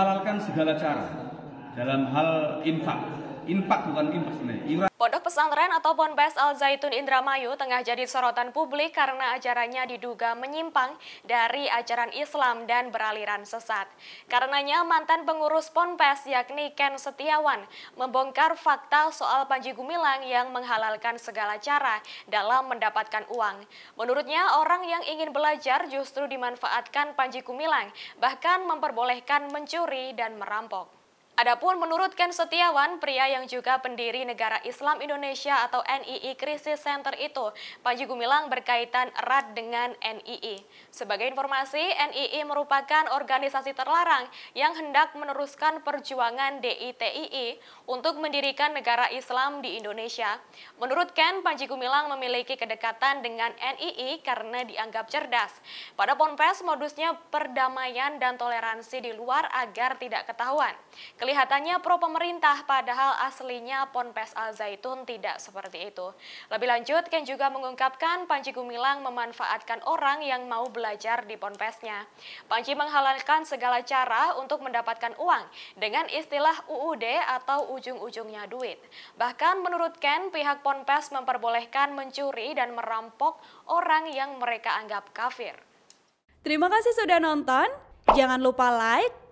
halalkan segala cara dalam hal infak Impak bukan impas sebenarnya. Pondok pesantren atau Ponpes Al Zaitun Indramayu tengah jadi sorotan publik karena ajarannya diduga menyimpang dari ajaran Islam dan beraliran sesat. Karenanya mantan pengurus Ponpes yakni Ken Setiawan membongkar fakta soal Panji Gumilang yang menghalalkan segala cara dalam mendapatkan uang. Menurutnya orang yang ingin belajar justru dimanfaatkan Panji Gumilang bahkan memperbolehkan mencuri dan merampok. Adapun menurut Ken Setiawan, pria yang juga pendiri Negara Islam Indonesia atau NII Krisis Center itu, Panji Gumilang berkaitan erat dengan NII. Sebagai informasi, NII merupakan organisasi terlarang yang hendak meneruskan perjuangan DITII untuk mendirikan negara Islam di Indonesia. Menurut Ken, Panji Gumilang memiliki kedekatan dengan NII karena dianggap cerdas. Pada Ponpes, modusnya perdamaian dan toleransi di luar agar tidak ketahuan. Kelihatannya pro pemerintah padahal aslinya Ponpes Al Zaitun tidak seperti itu. Lebih lanjut, Ken juga mengungkapkan Panji Gumilang memanfaatkan orang yang mau belajar di Ponpesnya. Panji menghalalkan segala cara untuk mendapatkan uang dengan istilah UUD atau ujung-ujungnya duit. Bahkan menurut Ken, pihak Ponpes memperbolehkan mencuri dan merampok orang yang mereka anggap kafir. Terima kasih sudah nonton. Jangan lupa like,